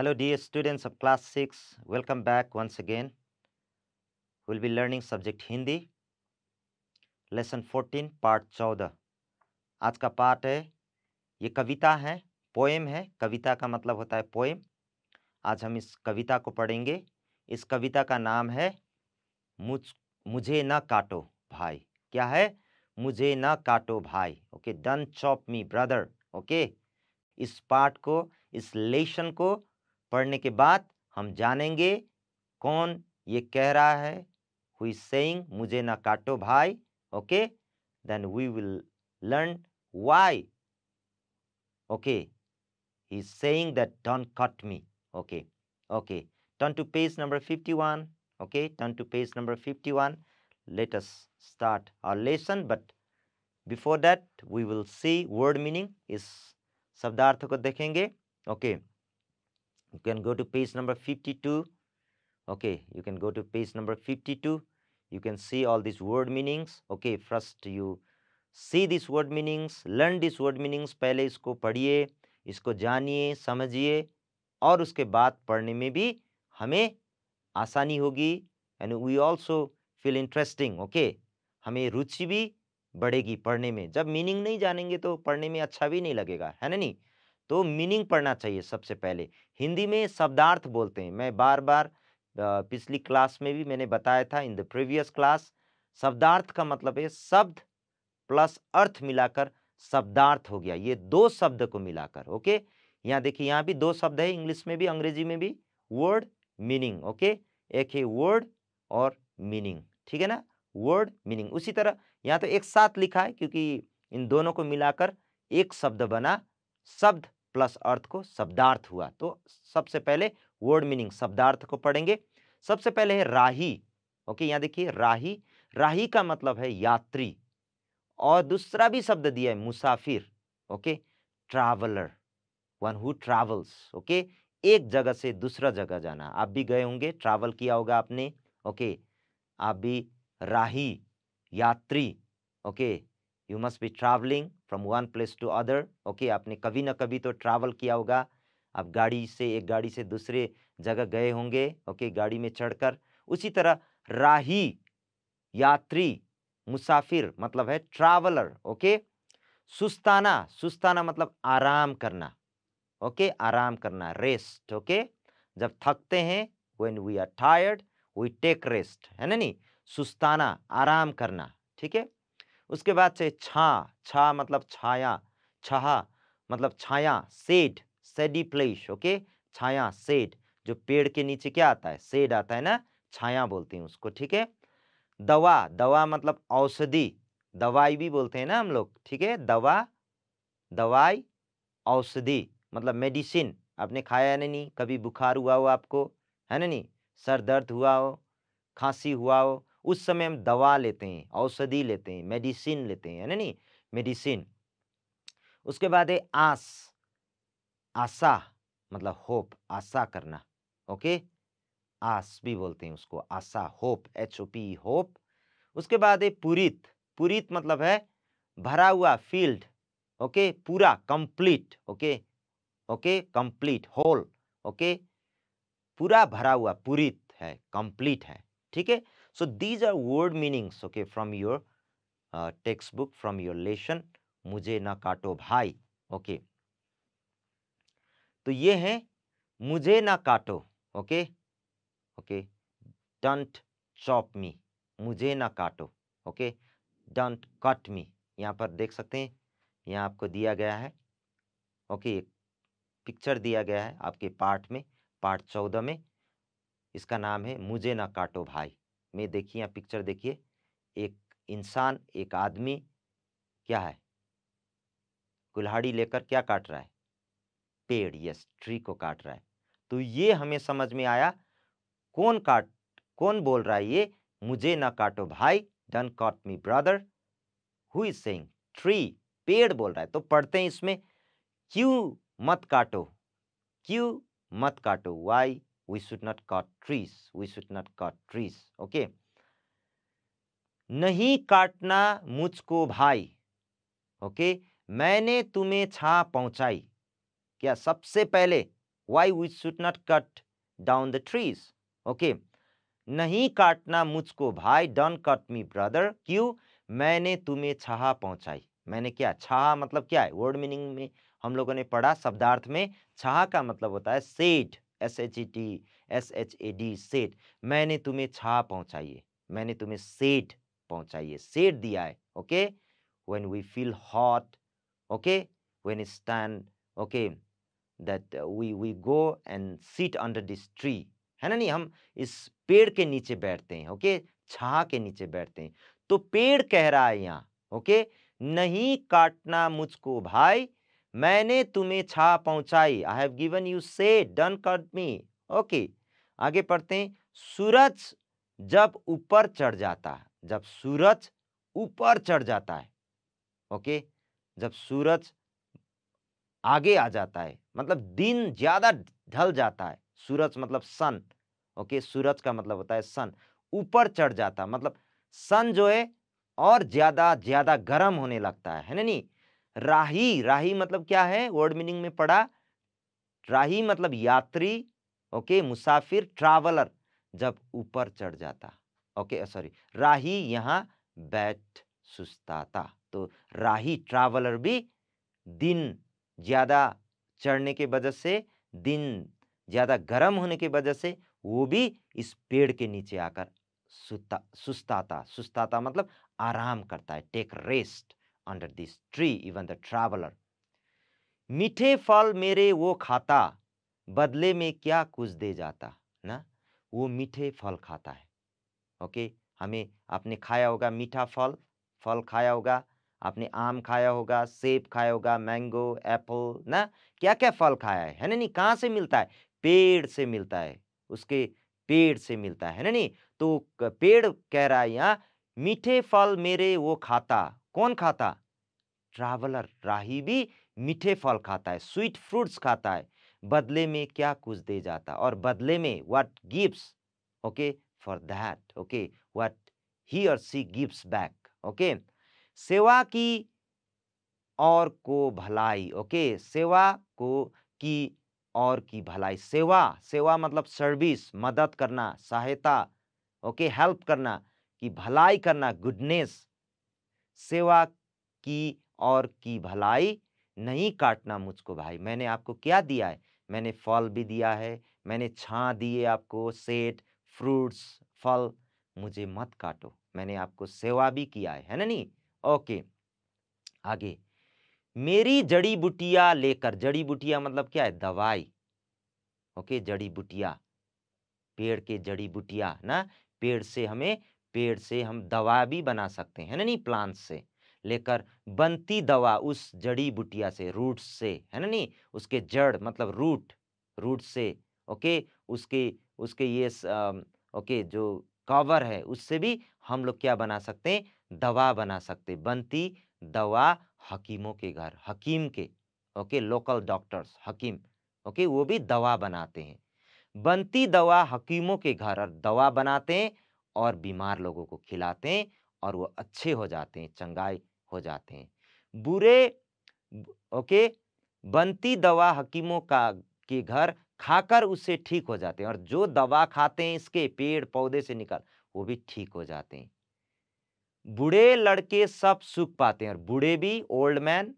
Hello the students of class six welcome back once again will be learning subject Hindi lesson fourteen part चौदह आज का part है ये कविता है पोएम है कविता का मतलब होता है पोएम आज हम इस कविता को पढ़ेंगे इस कविता का नाम है मुझ मुझे न काटो भाई क्या है मुझे न काटो भाई okay don't chop me brother okay इस पार्ट को इस लेशन को पढ़ने के बाद हम जानेंगे कौन ये कह रहा है हुई सेइंग मुझे ना काटो भाई okay then we will learn why okay he saying that don't cut me okay okay turn to page number fifty one okay turn to page number fifty one let's start our lesson but before that we will see word meaning इस शब्दार्थ को देखेंगे okay okay. you can go to page number 52 okay you can go to page number 52 you can see all these word meanings okay first you see these word meanings learn these word meanings pehle isko padhiye isko janiye समझिए aur uske baad padhne mein bhi hame aasani hogi and we also feel interesting okay hame ruchi bhi badhegi padhne mein jab meaning nahi janenge to padhne mein acha bhi nahi lagega hai na nahi तो meaning पढ़ना चाहिए सबसे पहले हिंदी में शब्दार्थ बोलते हैं मैं बार बार पिछली क्लास में भी मैंने बताया था इन द प्रीवियस क्लास शब्दार्थ का मतलब है शब्द प्लस अर्थ मिलाकर शब्दार्थ हो गया ये दो शब्द को मिलाकर ओके यहाँ देखिए यहाँ भी दो शब्द है इंग्लिश में भी अंग्रेजी में भी वर्ड मीनिंग ओके एक ही वर्ड और मीनिंग ठीक है ना वर्ड मीनिंग उसी तरह यहाँ तो एक साथ लिखा है क्योंकि इन दोनों को मिलाकर एक शब्द बना शब्द प्लस अर्थ को शब्दार्थ हुआ तो सबसे पहले वर्ड मीनिंग शब्दार्थ को पढ़ेंगे सबसे पहले है राही ओके यहाँ देखिए राही राही का मतलब है यात्री और दूसरा भी शब्द दिया है मुसाफिर okay traveller one who travels okay एक जगह से दूसरा जगह जाना आप भी गए होंगे ट्रैवल किया होगा आपने ओके आप भी राही यात्री okay you must be travelling from one place to other okay आपने कभी ना कभी तो ट्रैवल किया होगा आप गाड़ी से एक गाड़ी से दूसरे जगह गए होंगे ओके okay, गाड़ी में चढ़कर उसी तरह राही यात्री मुसाफिर मतलब है ट्रैवलर ओके okay? सुस्ताना सुस्ताना मतलब आराम करना ओके okay? आराम करना रेस्ट ओके जब थकते हैं when we are tired we take rest है ना नहीं सुस्ताना आराम करना ठीक है उसके बाद से छा छा मतलब छाया छहा मतलब छाया सेड सेडी प्लेस ओके छाया सेड जो पेड़ के नीचे क्या आता है सेड आता है ना छाया बोलते हैं उसको ठीक है दवा दवा मतलब औषधि दवाई भी बोलते हैं ना हम लोग ठीक है दवा दवाई औषधि मतलब मेडिसिन आपने खाया नहीं कभी बुखार हुआ हो आपको है ना नहीं सर दर्द हुआ हो खांसी हुआ हो उस समय हम दवा लेते हैं औषधि लेते हैं मेडिसिन लेते हैं यानी नहीं मेडिसिन उसके बाद है आस आशा मतलब होप आशा करना ओके आस भी बोलते हैं उसको आशा hope H O P hope उसके बाद है पूरीत पूरीत मतलब है भरा हुआ फील्ड ओके पूरा complete okay okay complete whole okay पूरा भरा हुआ पूरीत है कंप्लीट है ठीक है so these are word meanings okay from your uh, book from your lesson मुझे ना काटो भाई, ओके तो ये है मुझे ना काटो, okay okay don't chop me मुझे ना काटो ओके डंट कट मी यहाँ पर देख सकते हैं यहाँ आपको दिया गया है ओके पिक्चर दिया गया है आपके पार्ट में पार्ट चौदह में इसका नाम है मुझे ना काटो भाई में देखिए यहाँ पिक्चर देखिए एक इंसान एक आदमी क्या है कुल्हाड़ी लेकर क्या काट रहा है पेड़ यस ट्री को काट रहा है तो ये हमें समझ में आया कौन काट कौन बोल रहा है ये मुझे ना काटो भाई done cut me brother who is saying tree पेड़ बोल रहा है तो पढ़ते हैं इसमें क्यों मत काटो क्यों मत काटो why we should not cut trees we should not cut trees okay नहीं काटना मुझको भाई ओके okay? मैंने तुम्हें छा पहुंचाई क्या सबसे पहले why we should not cut down the trees okay नहीं काटना मुझको भाई डन कट मी ब्रदर क्यों मैंने तुम्हें छा पहुंचाई मैंने क्या छा मतलब क्या है वर्ड मीनिंग में हम लोगों ने पढ़ा शब्दार्थ में छहा का मतलब होता है shade S H E T S H A D set मैंने तुम्हें छा पहुंचाइए मैंने तुम्हें सेट पहुंचाइए सेट दिया है okay when we feel hot okay when stand okay that we we go and sit under this tree है ना नहीं हम इस पेड़ के नीचे बैठते हैं ओके छा के नीचे बैठते हैं तो पेड़ कह रहा है यहाँ ओके नहीं काटना मुझको भाई मैंने तुम्हें छा पहुंचाई I have given you shade don't cut me okay आगे पढ़ते हैं सूरज जब ऊपर चढ़ जाता है जब सूरज ऊपर चढ़ जाता है ओके जब सूरज आगे आ जाता है मतलब दिन ज़्यादा ढल जाता है सूरज मतलब सन ओके सूरज का मतलब होता है सन ऊपर चढ़ जाता मतलब सन जो है और ज़्यादा ज़्यादा गर्म होने लगता है है ना नहीं राही राही मतलब क्या है वर्ड मीनिंग में पड़ा राही मतलब यात्री ओके मुसाफिर ट्रैवलर जब ऊपर चढ़ जाता ओके सॉरी राही यहाँ बैठ सुस्ताता तो राही ट्रैवलर भी दिन ज़्यादा चढ़ने के वजह से दिन ज़्यादा गर्म होने के वजह से वो भी इस पेड़ के नीचे आकर सुता सुस्ताता सुस्ताता मतलब आराम करता है take rest under this tree, even the traveler. मीठे फल मेरे वो खाता बदले में क्या कुछ दे जाता ना वो मीठे फल खाता है ओके हमें आपने खाया होगा मीठा फल फल खाया होगा आपने आम खाया होगा सेब खाया होगा मैंगो एप्पल ना क्या क्या फल खाया है है ना नहीं कहाँ से मिलता है पेड़ से मिलता है उसके पेड़ से मिलता है ना नहीं तो पेड़ कह रहा है यहाँ मीठे फल मेरे वो खाता कौन खाता ट्रैवलर राही भी मीठे फल खाता है स्वीट फ्रूट्स खाता है बदले में क्या कुछ दे जाता और बदले में what gives okay for that okay what he or she gives back okay सेवा की और को भलाई ओके सेवा को की और की भलाई सेवा सेवा मतलब सर्विस मदद करना सहायता ओके हेल्प करना कि भलाई करना गुडनेस सेवा की और की भलाई नहीं काटना मुझको भाई मैंने आपको क्या दिया है मैंने फल भी दिया है मैंने छा दिए आपको सेठ फ्रूट्स फल मुझे मत काटो मैंने आपको सेवा भी किया है है ना नहीं ओके आगे मेरी जड़ी बुटिया लेकर जड़ी बुटिया मतलब क्या है दवाई ओके जड़ी बुटिया पेड़ के जड़ी बुटिया ना पेड़ से हमें पेड़ से हम दवा भी बना सकते हैं ना नहीं प्लांट से लेकर बनती दवा उस जड़ी बूटिया से रूट्स से है ना नहीं उसके जड़ मतलब रूट रूट से ओके उसके उसके ये ओके जो कवर है उससे भी हम लोग क्या बना सकते हैं दवा बना सकते बनती दवा हकीमों के घर हकीम के ओके लोकल डॉक्टर्स हकीम ओके वो भी दवा बनाते हैं बनती दवा हकीमों के घर और दवा बनाते हैं और बीमार लोगों को खिलाते हैं और वो अच्छे हो जाते हैं चंगाई हो जाते हैं बुरे ओके बनती दवा हकीमों का के घर खाकर उससे ठीक हो जाते हैं और जो दवा खाते हैं इसके पेड़ पौधे से निकल वो भी ठीक हो जाते हैं बूढ़े लड़के सब सुख पाते हैं और बूढ़े भी ओल्ड मैन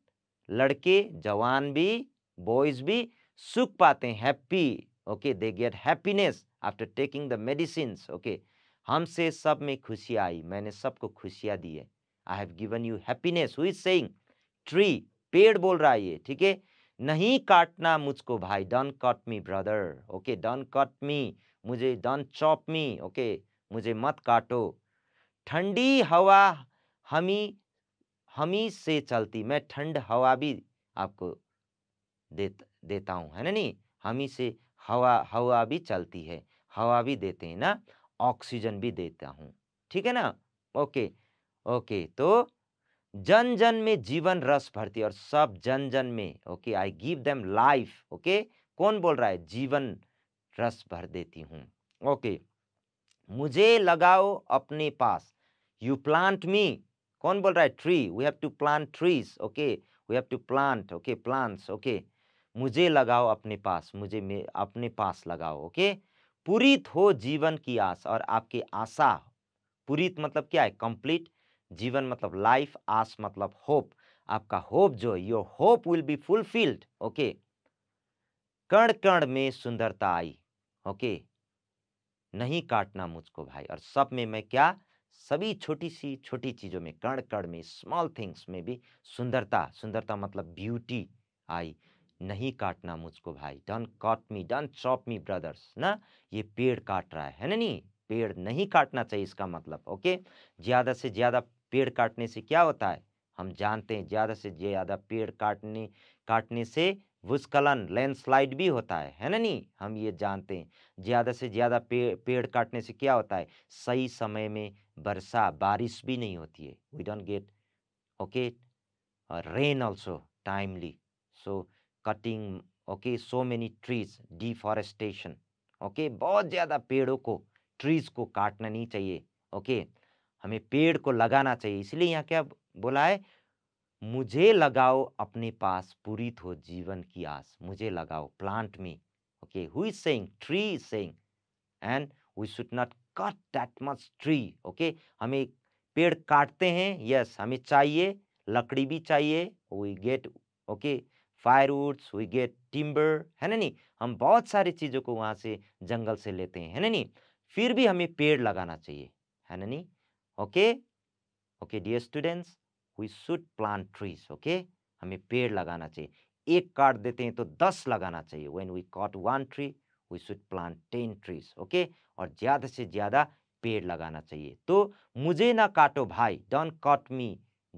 लड़के जवान भी बॉयज भी सुख पाते हैं happy okay they get happiness after taking the medicine okay हमसे सब में खुशी आई मैंने सबको खुशियाँ दी है I have given you happiness who is saying tree पेड़ बोल रहा है ये ठीक है नहीं काटना मुझको भाई done cut me brother okay done cut me मुझे डन चॉप मी ओके मुझे मत काटो ठंडी हवा हमी हमी से चलती मैं ठंड हवा भी आपको दे देता हूँ है ना नहीं हमी से हवा हवा भी चलती है हवा भी देते हैं ना ऑक्सीजन भी देता हूँ ठीक है ना ओके ओके तो जन जन में जीवन रस भरती और सब जन जन में okay I give them life okay कौन बोल रहा है जीवन रस भर देती हूँ ओके मुझे लगाओ अपने पास यू प्लांट मी कौन बोल रहा है tree we have to plant trees okay we have to plant okay plants okay मुझे लगाओ अपने पास मुझे अपने पास लगाओ ओके okay? पूरीत हो जीवन की आस और आपकी आशा पूरीत मतलब क्या है कंप्लीट जीवन मतलब लाइफ आस मतलब होप आपका होप जो your hope will be fulfilled okay कण कण में सुंदरता आई ओके नहीं काटना मुझको भाई और सब में मैं क्या सभी छोटी सी छोटी चीज़ों में कण कण में स्मॉल थिंग्स में भी सुंदरता सुंदरता मतलब ब्यूटी आई नहीं काटना मुझको भाई done cut me done chop me brothers ना ये पेड़ काट रहा है है ना नहीं पेड़ नहीं काटना चाहिए इसका मतलब ओके ज़्यादा से ज़्यादा पेड़ काटने से क्या होता है हम जानते हैं ज़्यादा से ज़्यादा पेड़ काटने काटने से भूस्खलन लैंडस्लाइड भी होता है है ना नहीं हम ये जानते हैं ज़्यादा से ज़्यादा पेड़ पेड़ काटने से क्या होता है सही समय में वर्षा बारिश भी नहीं होती है we don't get okay rain also timely so cutting okay so many trees deforestation okay बहुत ज़्यादा पेड़ों को ट्रीज को काटना नहीं चाहिए ओके okay? हमें पेड़ को लगाना चाहिए इसलिए यहाँ क्या बोला है मुझे लगाओ अपने पास पूरी थो जीवन की आस मुझे लगाओ प्लांट में okay who is saying tree is saying and we should not cut that much tree okay हमें पेड़ काटते हैं यस yes, हमें चाहिए लकड़ी भी चाहिए we get okay firewoods we get timber है ना नहीं हम बहुत सारी चीज़ों को वहाँ से जंगल से लेते हैं है ना नहीं फिर भी हमें पेड़ लगाना चाहिए है ना नहीं okay okay dear students we should plant trees okay हमें पेड़ लगाना चाहिए एक काट देते हैं तो दस लगाना चाहिए when we cut one tree we should plant ten trees okay और ज़्यादा से ज़्यादा पेड़ लगाना चाहिए तो मुझे ना काटो भाई don't cut me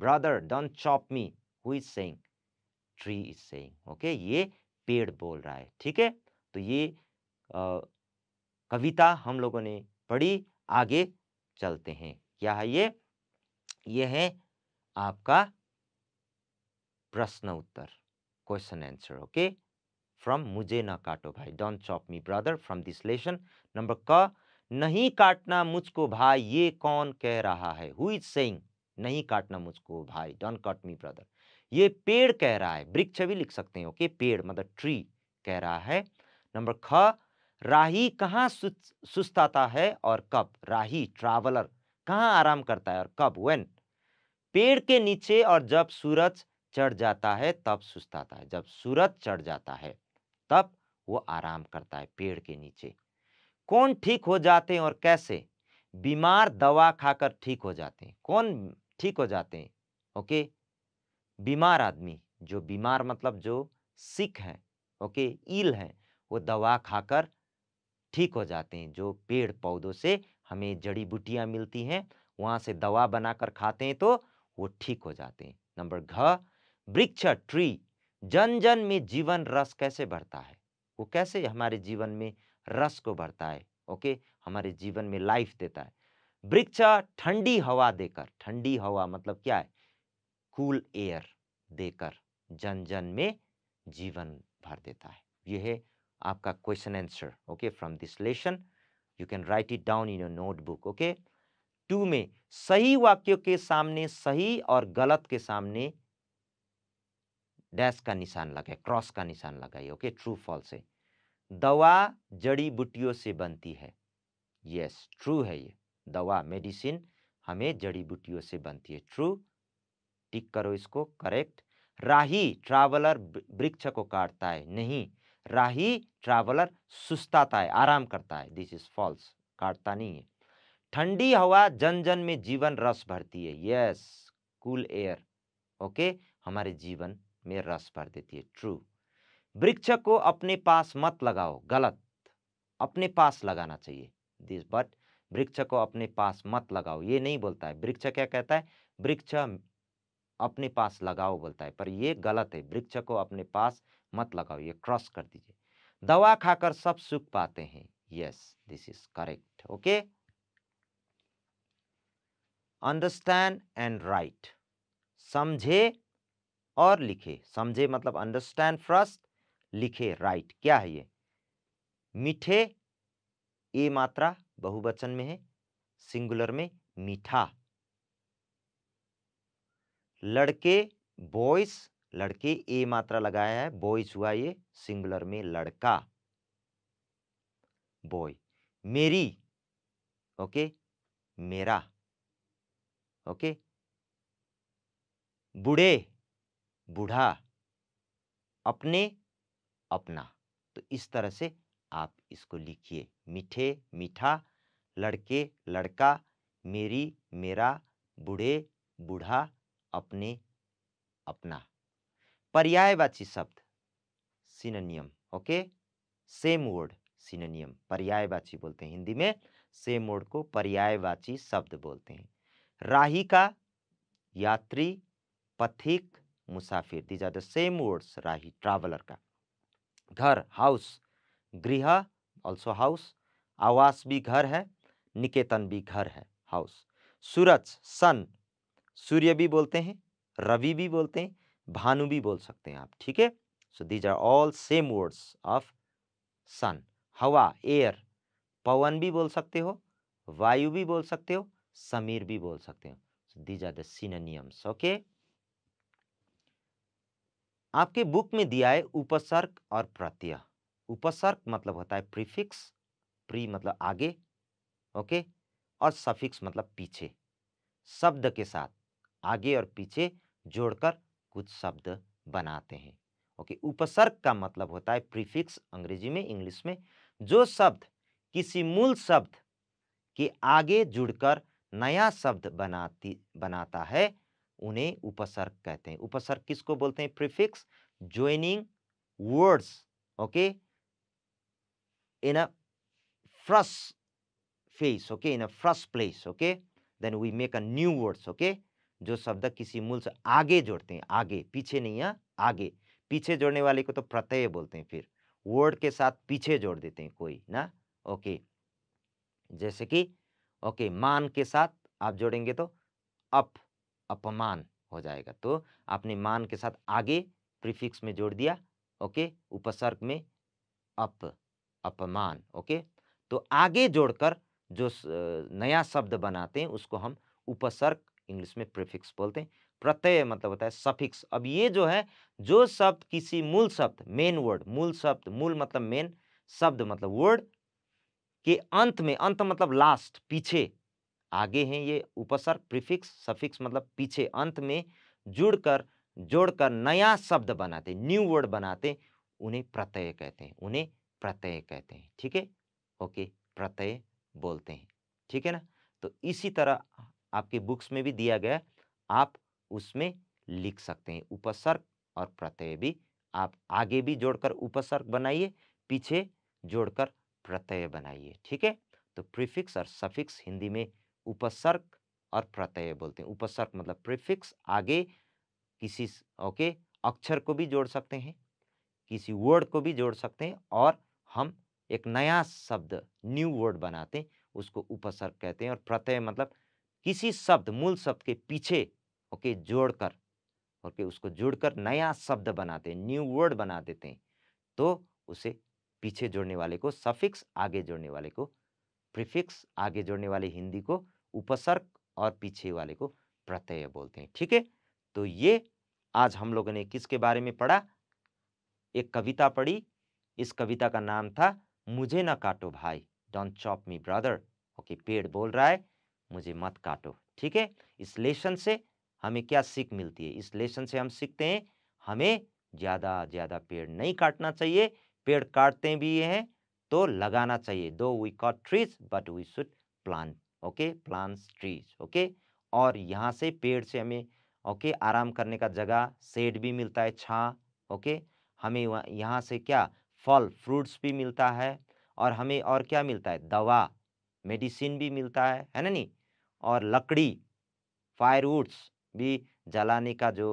brother don't chop me who is saying tree is saying okay ये पेड़ बोल रहा है ठीक है तो ये आ, कविता हम लोगों ने पढ़ी आगे चलते हैं क्या है ये ये है आपका प्रश्न उत्तर क्वेश्चन आंसर ओके फ्रॉम मुझे ना काटो भाई don't chop me brother from this lesson number क नहीं काटना मुझको भाई ये कौन कह रहा है हु इज सेइंग नहीं काटना मुझको भाई डोंट कट मी ब्रदर ये पेड़ कह रहा है वृक्ष भी लिख सकते हो कि पेड़ मतलब ट्री कह रहा है नंबर ख राही कहाँ सुस्ताता है और कब राही ट्रैवलर कहाँ आराम करता है और कब वेन पेड़ के नीचे और जब सूरज चढ़ जाता है तब सुस्ताता है जब सूरज चढ़ जाता है तब वो आराम करता है पेड़ के नीचे कौन ठीक हो जाते हैं और कैसे बीमार दवा खाकर ठीक हो जाते हैं कौन ठीक हो जाते हैं ओके बीमार आदमी जो बीमार मतलब जो सिख हैं ओके ईल हैं वो दवा खाकर ठीक हो जाते हैं जो पेड़ पौधों से हमें जड़ी बूटियाँ मिलती हैं वहाँ से दवा बनाकर खाते हैं तो वो ठीक हो जाते हैं नंबर घ वृक्ष ट्री जन जन में जीवन रस कैसे बढ़ता है वो कैसे हमारे जीवन में रस को बढ़ता है ओके हमारे जीवन में लाइफ देता है वृक्ष ठंडी हवा देकर ठंडी हवा मतलब क्या है कूल एयर देकर जन जन में जीवन भर देता है यह है आपका question answer okay from this lesson you can write it down in your notebook okay two में सही वाक्यों के सामने सही और गलत के सामने डैश का निशान लगाए क्रॉस का निशान लगाइए ओके ट्रू फॉल्स है दवा जड़ी बूटियों से बनती है यस yes, ट्रू है ये दवा मेडिसिन हमें जड़ी बूटियों से बनती है ट्रू टिक करो इसको करेक्ट राही ट्रैवलर वृक्ष को काटता है नहीं राही ट्रैवलर सुस्ताता है आराम करता है दिस इज फॉल्स काटता नहीं है ठंडी हवा जन जन में जीवन रस भरती है यस कूल एयर ओके हमारे जीवन में रस भर देती है ट्रू वृक्ष को अपने पास मत लगाओ गलत अपने पास लगाना चाहिए दिस बट वृक्ष को अपने पास मत लगाओ ये नहीं बोलता है वृक्ष क्या कहता है वृक्ष अपने पास लगाओ बोलता है पर ये गलत है वृक्ष को अपने पास मत लगाओ ये क्रॉस कर दीजिए दवा खाकर सब सुख पाते हैं yes this is correct okay understand and write समझे और लिखे समझे मतलब अंडरस्टैंड फर्स्ट लिखे राइट क्या है ये मीठे ये मात्रा बहुवचन में है सिंगुलर में मीठा लड़के बॉयस लड़के ए मात्रा लगाया है बॉयस हुआ ये सिंगुलर में लड़का बॉय मेरी ओके मेरा ओके बूढ़े बूढ़ा अपने अपना तो इस तरह से आप इसको लिखिए मीठे मीठा लड़के लड़का मेरी मेरा बूढ़े बूढ़ा अपने अपना पर्यायवाची शब्द synonym okay same word synonym पर्यायवाची बोलते हैं हिंदी में सेम वर्ड को पर्यायवाची शब्द बोलते हैं राही का यात्री पथिक मुसाफिर these are the same words राही ट्रैवलर का घर हाउस गृह ऑल्सो हाउस आवास भी घर है निकेतन भी घर है हाउस सूरज सन सूर्य भी बोलते हैं रवि भी बोलते हैं भानु भी बोल सकते हैं आप ठीक है so these are all same words of sun हवा एयर पवन भी बोल सकते हो वायु भी बोल सकते हो समीर भी बोल सकते हो so these are synonyms okay आपके बुक में दिया है उपसर्ग और प्रत्यय उपसर्ग मतलब होता है प्रीफिक्स प्री मतलब आगे ओके और सफिक्स मतलब पीछे शब्द के साथ आगे और पीछे जोड़कर कुछ शब्द बनाते हैं ओके उपसर्ग का मतलब होता है प्रीफिक्स अंग्रेजी में इंग्लिश में जो शब्द किसी मूल शब्द के आगे जुड़कर नया शब्द बनाती बनाता है उन्हें उपसर्ग कहते हैं उपसर्ग किसको बोलते हैं prefix joining words okay in a first face okay in a first place okay then we make a new words okay जो शब्द किसी मूल से आगे जोड़ते हैं आगे पीछे नहीं है हाँ, आगे पीछे जोड़ने वाले को तो प्रत्यय बोलते हैं फिर वर्ड के साथ पीछे जोड़ देते हैं कोई ना ओके जैसे कि ओके मान के साथ आप जोड़ेंगे तो अप अपमान हो जाएगा तो आपने मान के साथ आगे प्रीफिक्स में जोड़ दिया ओके उपसर्ग में अप अपमान ओके तो आगे जोड़कर जो नया शब्द बनाते हैं उसको हम उपसर्ग इंग्लिश में प्रीफिक्स बोलते हैं प्रत्यय मतलब होता है सफिक्स अब ये जो है जो शब्द किसी मूल शब्द मेन वर्ड मूल शब्द मूल मतलब मेन शब्द मतलब वर्ड के अंत में अंत मतलब लास्ट पीछे आगे हैं ये उपसर्ग प्रीफिक्स सफिक्स मतलब पीछे अंत में जुड़कर जोड़कर नया शब्द बनाते न्यू वर्ड बनाते उन्हें प्रत्यय कहते हैं उन्हें प्रत्यय कहते हैं ठीक है ओके प्रत्यय बोलते हैं ठीक है ना तो इसी तरह आपके बुक्स में भी दिया गया आप उसमें लिख सकते हैं उपसर्ग और प्रत्यय भी आप आगे भी जोड़कर उपसर्ग बनाइए पीछे जोड़कर प्रत्यय बनाइए ठीक है तो प्रीफिक्स और सफिक्स हिंदी में उपसर्ग और प्रत्यय बोलते हैं उपसर्ग मतलब प्रीफिक्स आगे किसी ओके अक्षर को भी जोड़ सकते हैं किसी वर्ड को भी जोड़ सकते हैं और हम एक नया शब्द न्यू वर्ड बनाते हैं उसको उपसर्ग कहते हैं और प्रत्यय मतलब किसी शब्द मूल शब्द के पीछे ओके जोड़कर ओके उसको जोड़कर नया शब्द बनाते हैं न्यू वर्ड बना देते हैं तो उसे पीछे जोड़ने वाले को सफिक्स आगे जोड़ने वाले को प्रिफिक्स आगे जोड़ने वाले हिंदी को उपसर्ग और पीछे वाले को प्रत्यय बोलते हैं ठीक है तो ये आज हम लोगों ने किसके बारे में पढ़ा एक कविता पढ़ी इस कविता का नाम था मुझे ना काटो भाई don't chop me brother okay पेड़ बोल रहा है मुझे मत काटो ठीक है इस लेसन से हमें क्या सीख मिलती है इस लेसन से हम सीखते हैं हमें ज़्यादा ज़्यादा पेड़ नहीं काटना चाहिए पेड़ काटते भी हैं तो लगाना चाहिए though we cut trees but we should plan okay plan trees okay और यहाँ से पेड़ से हमें ओके okay, आराम करने का जगह सेड भी मिलता है छा ओके okay? हमें यहाँ से क्या फल फ्रूट्स भी मिलता है और हमें और क्या मिलता है दवा मेडिसिन भी मिलता है है ना नहीं और लकड़ी फायरवुड्स भी जलाने का जो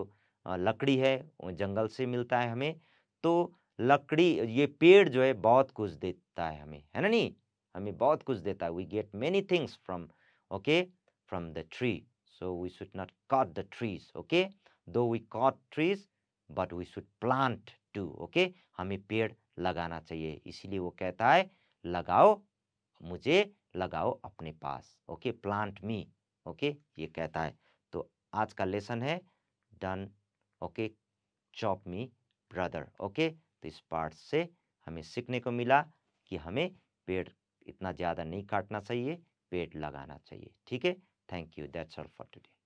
लकड़ी है वो जंगल से मिलता है हमें तो लकड़ी ये पेड़ जो है बहुत कुछ देता है हमें है ना नहीं हमें बहुत कुछ देता है we get many things from okay from the tree so we should not cut the trees okay though we cut trees but we should plant too okay हमें पेड़ लगाना चाहिए इसीलिए वो कहता है लगाओ मुझे लगाओ अपने पास ओके प्लांट मी ओके ये कहता है तो आज का लेसन है done okay chop me brother okay तो इस पार्ट से हमें सीखने को मिला कि हमें पेड़ इतना ज़्यादा नहीं काटना चाहिए पेड़ लगाना चाहिए ठीक है thank you that's all for today